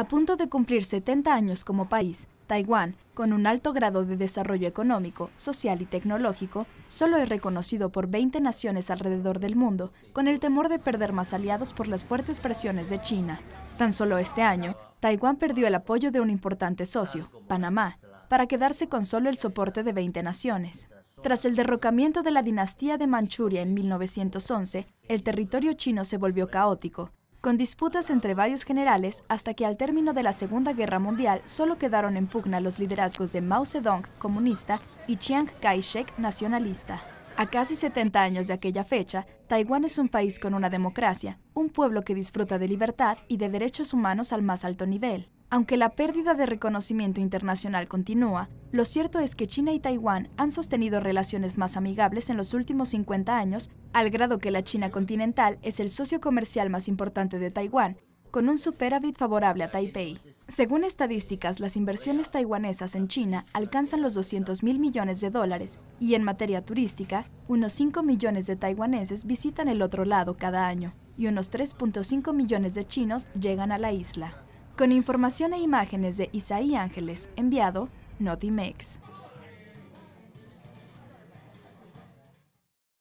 A punto de cumplir 70 años como país, Taiwán, con un alto grado de desarrollo económico, social y tecnológico, solo es reconocido por 20 naciones alrededor del mundo, con el temor de perder más aliados por las fuertes presiones de China. Tan solo este año, Taiwán perdió el apoyo de un importante socio, Panamá, para quedarse con solo el soporte de 20 naciones. Tras el derrocamiento de la dinastía de Manchuria en 1911, el territorio chino se volvió caótico, con disputas entre varios generales hasta que al término de la Segunda Guerra Mundial solo quedaron en pugna los liderazgos de Mao Zedong, comunista, y Chiang Kai-shek, nacionalista. A casi 70 años de aquella fecha, Taiwán es un país con una democracia, un pueblo que disfruta de libertad y de derechos humanos al más alto nivel. Aunque la pérdida de reconocimiento internacional continúa, lo cierto es que China y Taiwán han sostenido relaciones más amigables en los últimos 50 años, al grado que la China continental es el socio comercial más importante de Taiwán, con un superávit favorable a Taipei. Según estadísticas, las inversiones taiwanesas en China alcanzan los 200 mil millones de dólares y en materia turística, unos 5 millones de taiwaneses visitan el otro lado cada año y unos 3.5 millones de chinos llegan a la isla con información e imágenes de Isaí Ángeles, enviado Notimex.